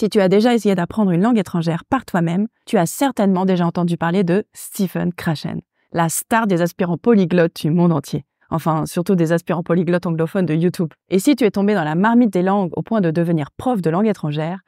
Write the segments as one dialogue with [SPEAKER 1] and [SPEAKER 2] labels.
[SPEAKER 1] Si tu as déjà essayé d'apprendre une langue étrangère par toi-même, tu as certainement déjà entendu parler de Stephen Krashen, la star des aspirants polyglottes du monde entier. Enfin, surtout des aspirants polyglottes anglophones de YouTube. Et si tu es tombé dans la marmite des langues au point de devenir prof de langue étrangère,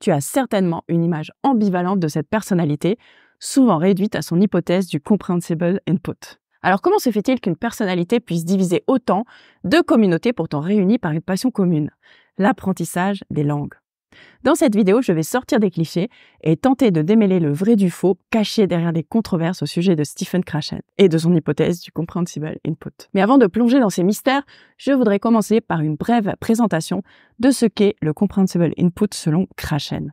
[SPEAKER 1] tu as certainement une image ambivalente de cette personnalité, souvent réduite à son hypothèse du comprehensible input. Alors comment se fait-il qu'une personnalité puisse diviser autant deux communautés pourtant réunies par une passion commune L'apprentissage des langues. Dans cette vidéo, je vais sortir des clichés et tenter de démêler le vrai du faux caché derrière des controverses au sujet de Stephen Krashen et de son hypothèse du comprehensible input. Mais avant de plonger dans ces mystères, je voudrais commencer par une brève présentation de ce qu'est le comprehensible input selon Krashen.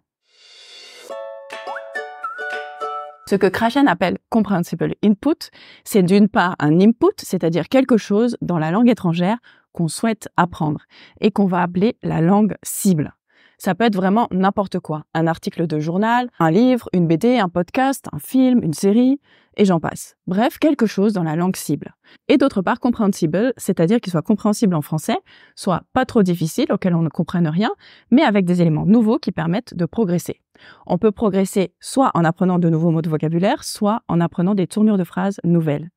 [SPEAKER 1] Ce que Krashen appelle comprehensible input, c'est d'une part un input, c'est-à-dire quelque chose dans la langue étrangère qu'on souhaite apprendre et qu'on va appeler la langue cible. Ça peut être vraiment n'importe quoi. Un article de journal, un livre, une BD, un podcast, un film, une série, et j'en passe. Bref, quelque chose dans la langue cible. Et d'autre part, compréhensible, c'est-à-dire qu'il soit compréhensible en français, soit pas trop difficile, auquel on ne comprenne rien, mais avec des éléments nouveaux qui permettent de progresser. On peut progresser soit en apprenant de nouveaux mots de vocabulaire, soit en apprenant des tournures de phrases nouvelles.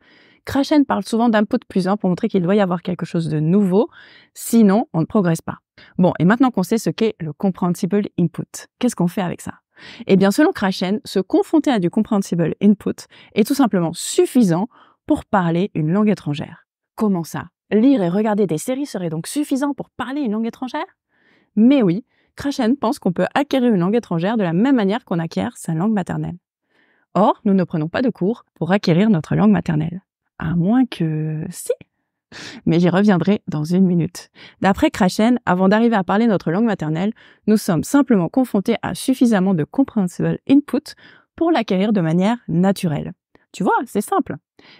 [SPEAKER 1] Krashen parle souvent d'un de plus un pour montrer qu'il doit y avoir quelque chose de nouveau, sinon on ne progresse pas. Bon, et maintenant qu'on sait ce qu'est le comprehensible input, qu'est-ce qu'on fait avec ça Eh bien, selon Krashen, se confronter à du comprehensible input est tout simplement suffisant pour parler une langue étrangère. Comment ça Lire et regarder des séries serait donc suffisant pour parler une langue étrangère Mais oui, Krashen pense qu'on peut acquérir une langue étrangère de la même manière qu'on acquiert sa langue maternelle. Or, nous ne prenons pas de cours pour acquérir notre langue maternelle. À moins que... Si, mais j'y reviendrai dans une minute. D'après Krachen, avant d'arriver à parler notre langue maternelle, nous sommes simplement confrontés à suffisamment de comprehensible input pour l'acquérir de manière naturelle. Tu vois, c'est simple.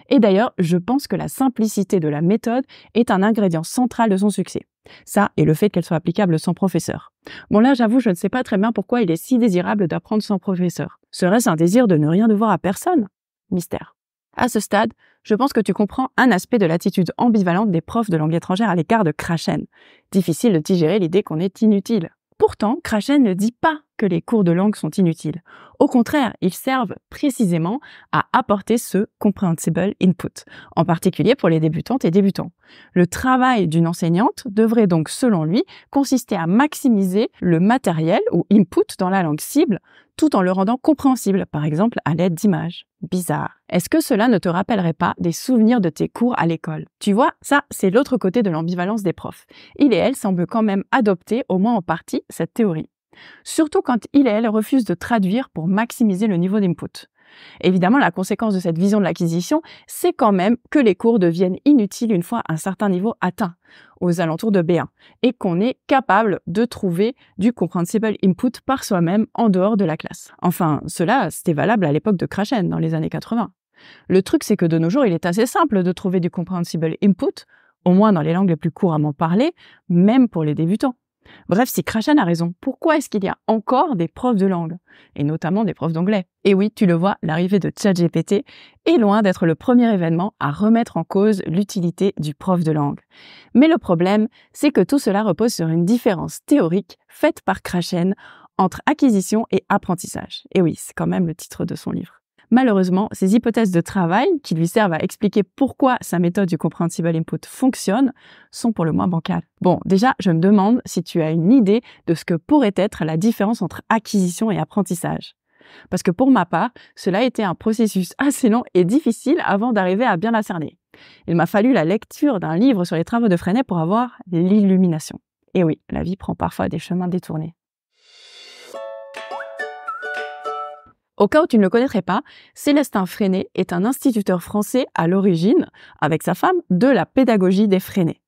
[SPEAKER 1] Et d'ailleurs, je pense que la simplicité de la méthode est un ingrédient central de son succès. Ça et le fait qu'elle soit applicable sans professeur. Bon là, j'avoue, je ne sais pas très bien pourquoi il est si désirable d'apprendre sans professeur. Serait-ce un désir de ne rien devoir à personne Mystère. À ce stade, je pense que tu comprends un aspect de l'attitude ambivalente des profs de langue étrangère à l'écart de Krashen. Difficile de digérer l'idée qu'on est inutile. Pourtant, Krashen ne dit pas que les cours de langue sont inutiles. Au contraire, ils servent précisément à apporter ce comprehensible input, en particulier pour les débutantes et débutants. Le travail d'une enseignante devrait donc, selon lui, consister à maximiser le matériel ou input dans la langue cible, tout en le rendant compréhensible, par exemple à l'aide d'images. Bizarre. Est-ce que cela ne te rappellerait pas des souvenirs de tes cours à l'école Tu vois, ça, c'est l'autre côté de l'ambivalence des profs. Il et elle semblent quand même adopter, au moins en partie, cette théorie surtout quand il et elle refusent de traduire pour maximiser le niveau d'input. Évidemment, la conséquence de cette vision de l'acquisition, c'est quand même que les cours deviennent inutiles une fois un certain niveau atteint, aux alentours de B1, et qu'on est capable de trouver du comprehensible input par soi-même en dehors de la classe. Enfin, cela, c'était valable à l'époque de Krashen, dans les années 80. Le truc, c'est que de nos jours, il est assez simple de trouver du comprehensible input, au moins dans les langues les plus couramment parlées, même pour les débutants. Bref, si Krashen a raison, pourquoi est-ce qu'il y a encore des profs de langue Et notamment des profs d'anglais. Et oui, tu le vois, l'arrivée de ChatGPT est loin d'être le premier événement à remettre en cause l'utilité du prof de langue. Mais le problème, c'est que tout cela repose sur une différence théorique faite par Krashen entre acquisition et apprentissage. Et oui, c'est quand même le titre de son livre. Malheureusement, ces hypothèses de travail, qui lui servent à expliquer pourquoi sa méthode du Comprehensible Input fonctionne, sont pour le moins bancales. Bon, déjà, je me demande si tu as une idée de ce que pourrait être la différence entre acquisition et apprentissage. Parce que pour ma part, cela a été un processus assez long et difficile avant d'arriver à bien la cerner. Il m'a fallu la lecture d'un livre sur les travaux de Freinet pour avoir l'illumination. Et oui, la vie prend parfois des chemins détournés. Au cas où tu ne le connaîtrais pas, Célestin Freinet est un instituteur français à l'origine, avec sa femme, de la pédagogie des Freinet.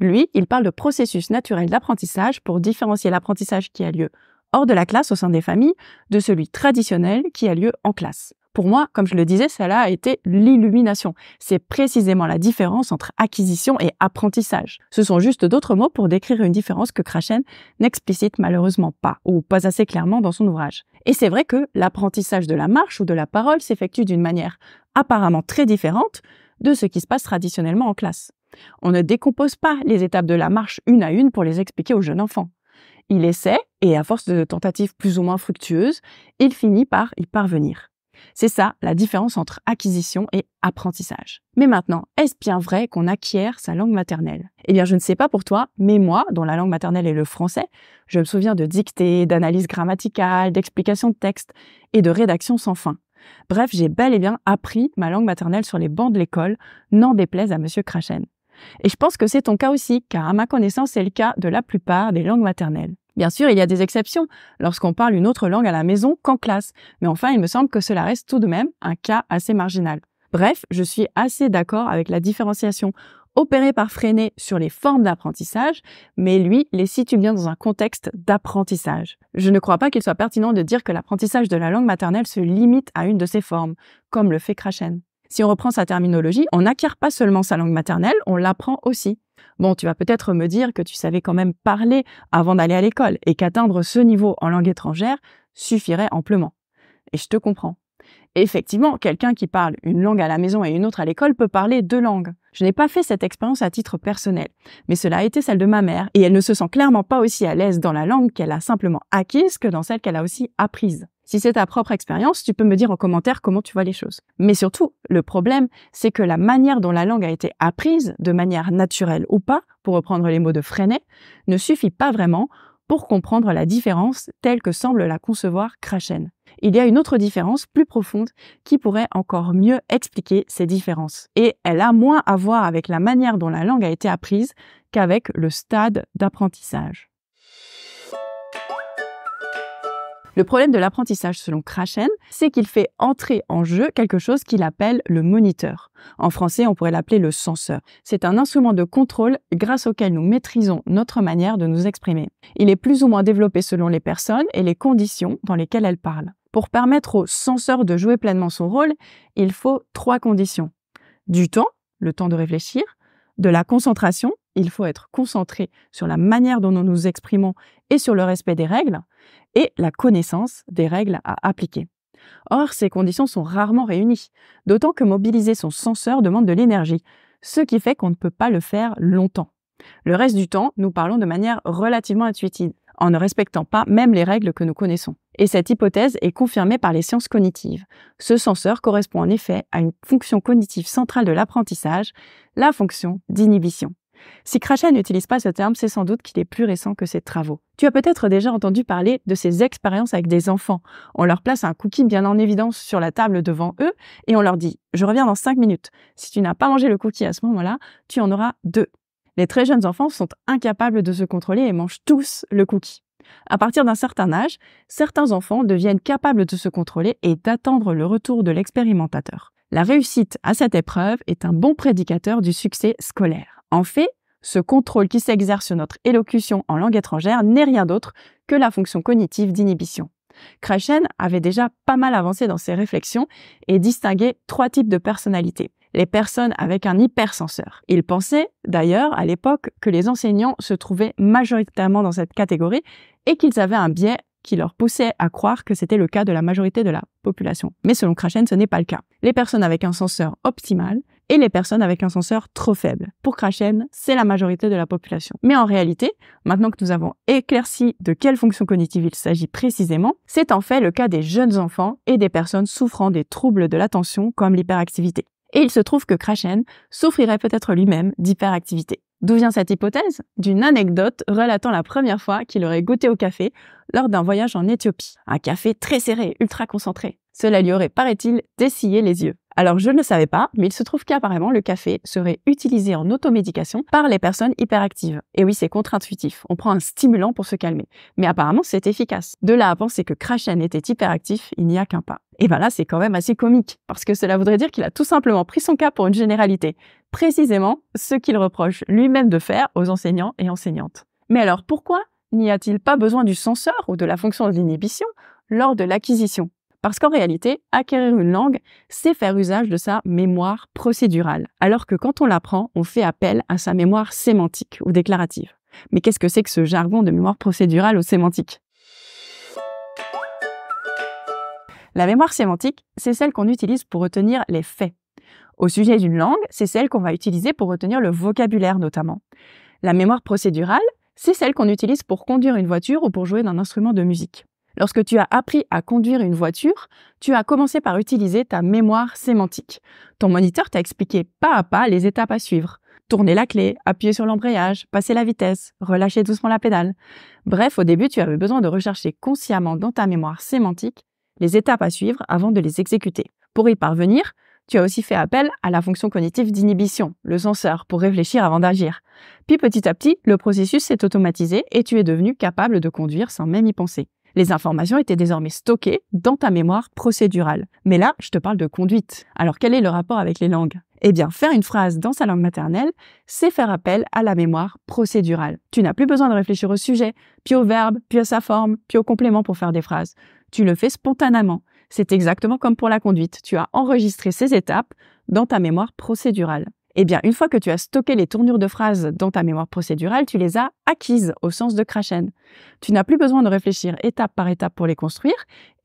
[SPEAKER 1] Lui, il parle de processus naturel d'apprentissage pour différencier l'apprentissage qui a lieu hors de la classe au sein des familles de celui traditionnel qui a lieu en classe. Pour moi, comme je le disais, cela a été l'illumination. C'est précisément la différence entre acquisition et apprentissage. Ce sont juste d'autres mots pour décrire une différence que Krashen n'explicite malheureusement pas, ou pas assez clairement dans son ouvrage. Et c'est vrai que l'apprentissage de la marche ou de la parole s'effectue d'une manière apparemment très différente de ce qui se passe traditionnellement en classe. On ne décompose pas les étapes de la marche une à une pour les expliquer aux jeunes enfants. Il essaie, et à force de tentatives plus ou moins fructueuses, il finit par y parvenir. C'est ça la différence entre acquisition et apprentissage. Mais maintenant, est-ce bien vrai qu'on acquiert sa langue maternelle Eh bien, je ne sais pas pour toi, mais moi, dont la langue maternelle est le français, je me souviens de dictées, d'analyses grammaticales, d'explications de textes et de rédactions sans fin. Bref, j'ai bel et bien appris ma langue maternelle sur les bancs de l'école, n'en déplaise à monsieur Krachen. Et je pense que c'est ton cas aussi, car à ma connaissance, c'est le cas de la plupart des langues maternelles. Bien sûr, il y a des exceptions lorsqu'on parle une autre langue à la maison qu'en classe, mais enfin, il me semble que cela reste tout de même un cas assez marginal. Bref, je suis assez d'accord avec la différenciation opérée par Freinet sur les formes d'apprentissage, mais lui les situe bien dans un contexte d'apprentissage. Je ne crois pas qu'il soit pertinent de dire que l'apprentissage de la langue maternelle se limite à une de ses formes, comme le fait Krachen. Si on reprend sa terminologie, on n'acquiert pas seulement sa langue maternelle, on l'apprend aussi. Bon, tu vas peut-être me dire que tu savais quand même parler avant d'aller à l'école et qu'atteindre ce niveau en langue étrangère suffirait amplement. Et je te comprends. Effectivement, quelqu'un qui parle une langue à la maison et une autre à l'école peut parler deux langues. Je n'ai pas fait cette expérience à titre personnel, mais cela a été celle de ma mère, et elle ne se sent clairement pas aussi à l'aise dans la langue qu'elle a simplement acquise que dans celle qu'elle a aussi apprise. Si c'est ta propre expérience, tu peux me dire en commentaire comment tu vois les choses. Mais surtout, le problème, c'est que la manière dont la langue a été apprise, de manière naturelle ou pas, pour reprendre les mots de Freinet, ne suffit pas vraiment pour comprendre la différence telle que semble la concevoir Krashen. Il y a une autre différence plus profonde qui pourrait encore mieux expliquer ces différences. Et elle a moins à voir avec la manière dont la langue a été apprise qu'avec le stade d'apprentissage. Le problème de l'apprentissage, selon Krashen, c'est qu'il fait entrer en jeu quelque chose qu'il appelle le moniteur. En français, on pourrait l'appeler le censeur. C'est un instrument de contrôle grâce auquel nous maîtrisons notre manière de nous exprimer. Il est plus ou moins développé selon les personnes et les conditions dans lesquelles elles parlent. Pour permettre au censeur de jouer pleinement son rôle, il faut trois conditions. Du temps, le temps de réfléchir, de la concentration, il faut être concentré sur la manière dont nous nous exprimons et sur le respect des règles et la connaissance des règles à appliquer. Or, ces conditions sont rarement réunies, d'autant que mobiliser son senseur demande de l'énergie, ce qui fait qu'on ne peut pas le faire longtemps. Le reste du temps, nous parlons de manière relativement intuitive, en ne respectant pas même les règles que nous connaissons. Et cette hypothèse est confirmée par les sciences cognitives. Ce senseur correspond en effet à une fonction cognitive centrale de l'apprentissage, la fonction d'inhibition. Si Crachet n'utilise pas ce terme, c'est sans doute qu'il est plus récent que ses travaux. Tu as peut-être déjà entendu parler de ses expériences avec des enfants. On leur place un cookie bien en évidence sur la table devant eux et on leur dit Je reviens dans 5 minutes. Si tu n'as pas mangé le cookie à ce moment-là, tu en auras deux. Les très jeunes enfants sont incapables de se contrôler et mangent tous le cookie. À partir d'un certain âge, certains enfants deviennent capables de se contrôler et d'attendre le retour de l'expérimentateur. La réussite à cette épreuve est un bon prédicateur du succès scolaire. En fait, ce contrôle qui s'exerce sur notre élocution en langue étrangère n'est rien d'autre que la fonction cognitive d'inhibition. Krashen avait déjà pas mal avancé dans ses réflexions et distingué trois types de personnalités. Les personnes avec un hypersenseur. Il pensait, d'ailleurs, à l'époque, que les enseignants se trouvaient majoritairement dans cette catégorie et qu'ils avaient un biais qui leur poussait à croire que c'était le cas de la majorité de la population. Mais selon Krashen, ce n'est pas le cas. Les personnes avec un senseur optimal et les personnes avec un senseur trop faible. Pour Krachen, c'est la majorité de la population. Mais en réalité, maintenant que nous avons éclairci de quelle fonction cognitive il s'agit précisément, c'est en fait le cas des jeunes enfants et des personnes souffrant des troubles de l'attention comme l'hyperactivité. Et il se trouve que Krachen souffrirait peut-être lui-même d'hyperactivité. D'où vient cette hypothèse D'une anecdote relatant la première fois qu'il aurait goûté au café lors d'un voyage en Éthiopie. Un café très serré, ultra concentré. Cela lui aurait, paraît-il, dessillé les yeux. Alors je ne savais pas, mais il se trouve qu'apparemment le café serait utilisé en automédication par les personnes hyperactives. Et oui, c'est contre-intuitif, on prend un stimulant pour se calmer. Mais apparemment c'est efficace. De là à penser que Krashen était hyperactif, il n'y a qu'un pas. Et ben là c'est quand même assez comique, parce que cela voudrait dire qu'il a tout simplement pris son cas pour une généralité. Précisément ce qu'il reproche lui-même de faire aux enseignants et enseignantes. Mais alors pourquoi n'y a-t-il pas besoin du senseur ou de la fonction de l'inhibition lors de l'acquisition parce qu'en réalité, acquérir une langue, c'est faire usage de sa mémoire procédurale, alors que quand on l'apprend, on fait appel à sa mémoire sémantique ou déclarative. Mais qu'est-ce que c'est que ce jargon de mémoire procédurale ou sémantique La mémoire sémantique, c'est celle qu'on utilise pour retenir les faits. Au sujet d'une langue, c'est celle qu'on va utiliser pour retenir le vocabulaire notamment. La mémoire procédurale, c'est celle qu'on utilise pour conduire une voiture ou pour jouer d'un instrument de musique. Lorsque tu as appris à conduire une voiture, tu as commencé par utiliser ta mémoire sémantique. Ton moniteur t'a expliqué pas à pas les étapes à suivre. Tourner la clé, appuyer sur l'embrayage, passer la vitesse, relâcher doucement la pédale. Bref, au début, tu avais besoin de rechercher consciemment dans ta mémoire sémantique les étapes à suivre avant de les exécuter. Pour y parvenir, tu as aussi fait appel à la fonction cognitive d'inhibition, le senseur, pour réfléchir avant d'agir. Puis petit à petit, le processus s'est automatisé et tu es devenu capable de conduire sans même y penser. Les informations étaient désormais stockées dans ta mémoire procédurale. Mais là, je te parle de conduite. Alors quel est le rapport avec les langues Eh bien, faire une phrase dans sa langue maternelle, c'est faire appel à la mémoire procédurale. Tu n'as plus besoin de réfléchir au sujet, puis au verbe, puis à sa forme, puis au complément pour faire des phrases. Tu le fais spontanément. C'est exactement comme pour la conduite. Tu as enregistré ces étapes dans ta mémoire procédurale. Eh bien, une fois que tu as stocké les tournures de phrases dans ta mémoire procédurale, tu les as acquises au sens de Krashen. Tu n'as plus besoin de réfléchir étape par étape pour les construire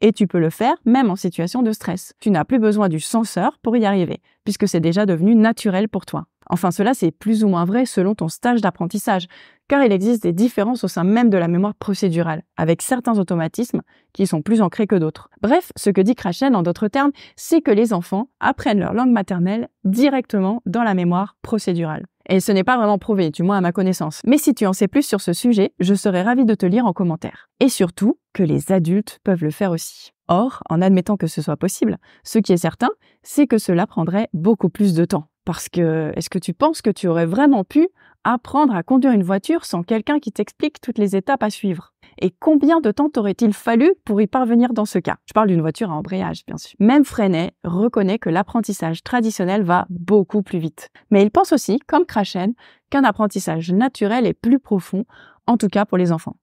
[SPEAKER 1] et tu peux le faire même en situation de stress. Tu n'as plus besoin du censeur pour y arriver puisque c'est déjà devenu naturel pour toi. Enfin, cela, c'est plus ou moins vrai selon ton stage d'apprentissage, car il existe des différences au sein même de la mémoire procédurale, avec certains automatismes qui sont plus ancrés que d'autres. Bref, ce que dit Krachen, en d'autres termes, c'est que les enfants apprennent leur langue maternelle directement dans la mémoire procédurale. Et ce n'est pas vraiment prouvé, du moins à ma connaissance. Mais si tu en sais plus sur ce sujet, je serais ravie de te lire en commentaire. Et surtout, que les adultes peuvent le faire aussi. Or, en admettant que ce soit possible, ce qui est certain, c'est que cela prendrait beaucoup plus de temps. Parce que est-ce que tu penses que tu aurais vraiment pu apprendre à conduire une voiture sans quelqu'un qui t'explique toutes les étapes à suivre Et combien de temps t'aurait-il fallu pour y parvenir dans ce cas Je parle d'une voiture à embrayage, bien sûr. Même Freinet reconnaît que l'apprentissage traditionnel va beaucoup plus vite. Mais il pense aussi, comme Krachen, qu'un apprentissage naturel est plus profond, en tout cas pour les enfants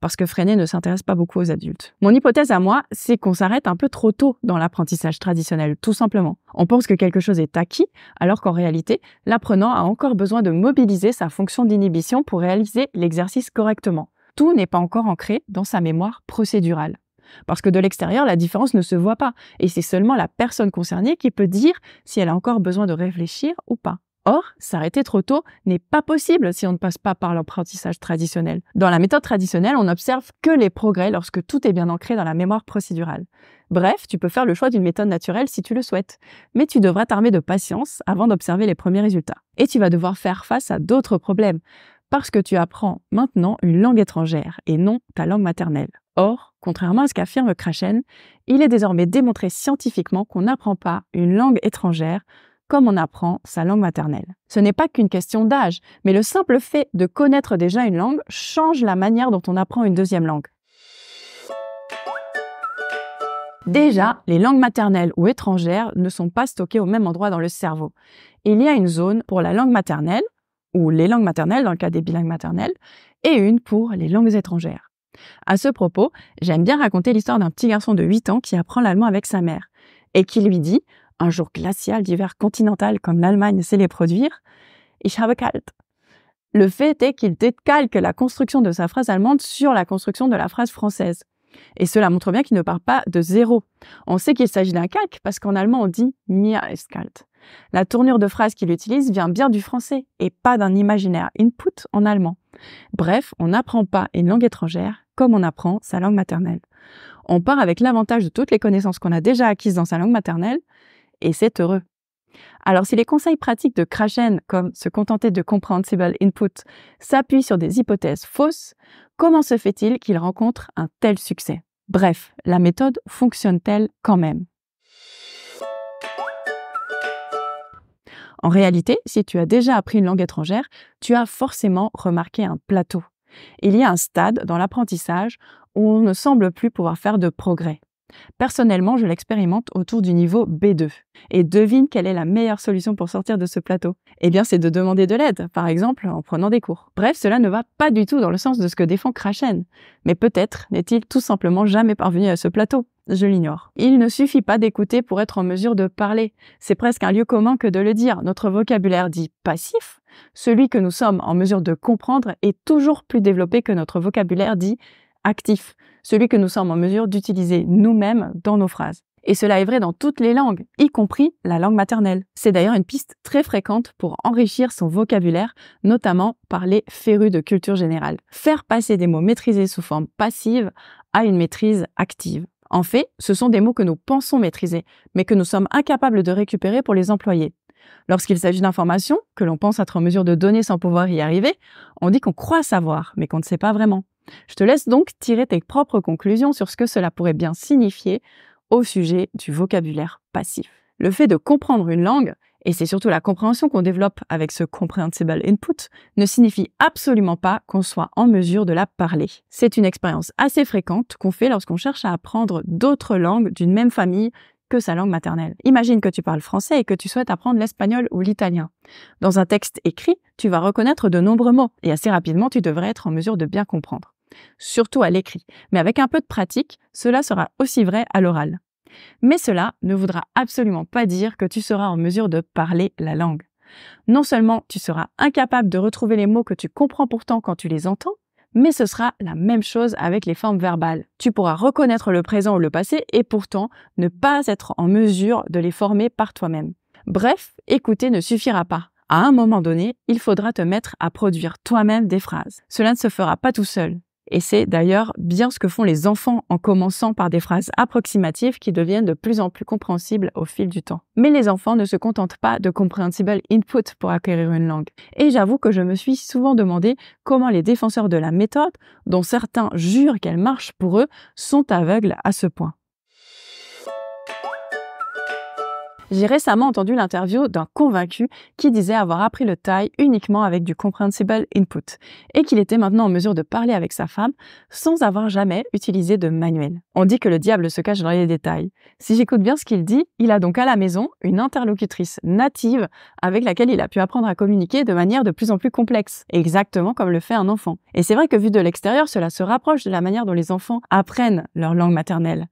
[SPEAKER 1] parce que Freinet ne s'intéresse pas beaucoup aux adultes. Mon hypothèse à moi, c'est qu'on s'arrête un peu trop tôt dans l'apprentissage traditionnel, tout simplement. On pense que quelque chose est acquis, alors qu'en réalité, l'apprenant a encore besoin de mobiliser sa fonction d'inhibition pour réaliser l'exercice correctement. Tout n'est pas encore ancré dans sa mémoire procédurale. Parce que de l'extérieur, la différence ne se voit pas, et c'est seulement la personne concernée qui peut dire si elle a encore besoin de réfléchir ou pas. Or, s'arrêter trop tôt n'est pas possible si on ne passe pas par l'apprentissage traditionnel. Dans la méthode traditionnelle, on n'observe que les progrès lorsque tout est bien ancré dans la mémoire procédurale. Bref, tu peux faire le choix d'une méthode naturelle si tu le souhaites, mais tu devras t'armer de patience avant d'observer les premiers résultats. Et tu vas devoir faire face à d'autres problèmes, parce que tu apprends maintenant une langue étrangère et non ta langue maternelle. Or, contrairement à ce qu'affirme Krashen, il est désormais démontré scientifiquement qu'on n'apprend pas une langue étrangère comme on apprend sa langue maternelle. Ce n'est pas qu'une question d'âge, mais le simple fait de connaître déjà une langue change la manière dont on apprend une deuxième langue. Déjà, les langues maternelles ou étrangères ne sont pas stockées au même endroit dans le cerveau. Il y a une zone pour la langue maternelle, ou les langues maternelles dans le cas des bilingues maternelles, et une pour les langues étrangères. À ce propos, j'aime bien raconter l'histoire d'un petit garçon de 8 ans qui apprend l'allemand avec sa mère et qui lui dit un jour glacial d'hiver continental comme l'Allemagne sait les produire, ich habe kalt. Le fait est qu'il décalque la construction de sa phrase allemande sur la construction de la phrase française. Et cela montre bien qu'il ne part pas de zéro. On sait qu'il s'agit d'un calque parce qu'en allemand on dit mir ist kalt. La tournure de phrase qu'il utilise vient bien du français et pas d'un imaginaire input en allemand. Bref, on n'apprend pas une langue étrangère comme on apprend sa langue maternelle. On part avec l'avantage de toutes les connaissances qu'on a déjà acquises dans sa langue maternelle, et c'est heureux. Alors si les conseils pratiques de Krachen, comme se contenter de comprendre comprehensible input, s'appuient sur des hypothèses fausses, comment se fait-il qu'il rencontre un tel succès Bref, la méthode fonctionne-t-elle quand même En réalité, si tu as déjà appris une langue étrangère, tu as forcément remarqué un plateau. Il y a un stade dans l'apprentissage où on ne semble plus pouvoir faire de progrès. Personnellement, je l'expérimente autour du niveau B2. Et devine quelle est la meilleure solution pour sortir de ce plateau Eh bien, c'est de demander de l'aide, par exemple en prenant des cours. Bref, cela ne va pas du tout dans le sens de ce que défend Krachen. Mais peut-être n'est-il tout simplement jamais parvenu à ce plateau. Je l'ignore. Il ne suffit pas d'écouter pour être en mesure de parler. C'est presque un lieu commun que de le dire. Notre vocabulaire dit passif, celui que nous sommes en mesure de comprendre, est toujours plus développé que notre vocabulaire dit actif, celui que nous sommes en mesure d'utiliser nous-mêmes dans nos phrases. Et cela est vrai dans toutes les langues, y compris la langue maternelle. C'est d'ailleurs une piste très fréquente pour enrichir son vocabulaire, notamment par les férus de culture générale. Faire passer des mots maîtrisés sous forme passive à une maîtrise active. En fait, ce sont des mots que nous pensons maîtriser, mais que nous sommes incapables de récupérer pour les employer. Lorsqu'il s'agit d'informations que l'on pense être en mesure de donner sans pouvoir y arriver, on dit qu'on croit savoir, mais qu'on ne sait pas vraiment. Je te laisse donc tirer tes propres conclusions sur ce que cela pourrait bien signifier au sujet du vocabulaire passif. Le fait de comprendre une langue, et c'est surtout la compréhension qu'on développe avec ce comprehensible input, ne signifie absolument pas qu'on soit en mesure de la parler. C'est une expérience assez fréquente qu'on fait lorsqu'on cherche à apprendre d'autres langues d'une même famille que sa langue maternelle. Imagine que tu parles français et que tu souhaites apprendre l'espagnol ou l'italien. Dans un texte écrit, tu vas reconnaître de nombreux mots et assez rapidement tu devrais être en mesure de bien comprendre surtout à l'écrit, mais avec un peu de pratique, cela sera aussi vrai à l'oral. Mais cela ne voudra absolument pas dire que tu seras en mesure de parler la langue. Non seulement tu seras incapable de retrouver les mots que tu comprends pourtant quand tu les entends, mais ce sera la même chose avec les formes verbales. Tu pourras reconnaître le présent ou le passé et pourtant ne pas être en mesure de les former par toi-même. Bref, écouter ne suffira pas. À un moment donné, il faudra te mettre à produire toi-même des phrases. Cela ne se fera pas tout seul. Et c'est d'ailleurs bien ce que font les enfants en commençant par des phrases approximatives qui deviennent de plus en plus compréhensibles au fil du temps. Mais les enfants ne se contentent pas de comprehensible input pour acquérir une langue. Et j'avoue que je me suis souvent demandé comment les défenseurs de la méthode, dont certains jurent qu'elle marche pour eux, sont aveugles à ce point. J'ai récemment entendu l'interview d'un convaincu qui disait avoir appris le thaï uniquement avec du comprehensible input et qu'il était maintenant en mesure de parler avec sa femme sans avoir jamais utilisé de manuel. On dit que le diable se cache dans les détails. Si j'écoute bien ce qu'il dit, il a donc à la maison une interlocutrice native avec laquelle il a pu apprendre à communiquer de manière de plus en plus complexe, exactement comme le fait un enfant. Et c'est vrai que vu de l'extérieur, cela se rapproche de la manière dont les enfants apprennent leur langue maternelle.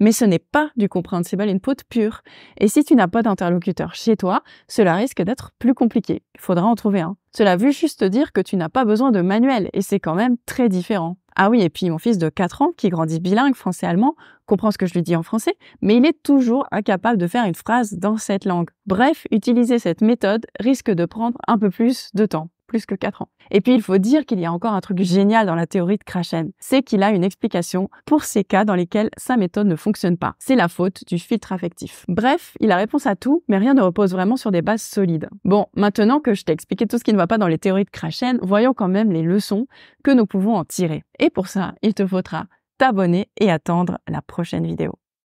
[SPEAKER 1] Mais ce n'est pas du comprehensible input pur. Et si tu pas d'interlocuteur chez toi, cela risque d'être plus compliqué. Il faudra en trouver un. Cela veut juste dire que tu n'as pas besoin de manuel et c'est quand même très différent. Ah oui, et puis mon fils de 4 ans, qui grandit bilingue français-allemand, comprend ce que je lui dis en français, mais il est toujours incapable de faire une phrase dans cette langue. Bref, utiliser cette méthode risque de prendre un peu plus de temps plus que 4 ans. Et puis, il faut dire qu'il y a encore un truc génial dans la théorie de Krashen, c'est qu'il a une explication pour ces cas dans lesquels sa méthode ne fonctionne pas. C'est la faute du filtre affectif. Bref, il a réponse à tout, mais rien ne repose vraiment sur des bases solides. Bon, maintenant que je t'ai expliqué tout ce qui ne va pas dans les théories de Krashen, voyons quand même les leçons que nous pouvons en tirer. Et pour ça, il te faudra t'abonner et attendre la prochaine vidéo.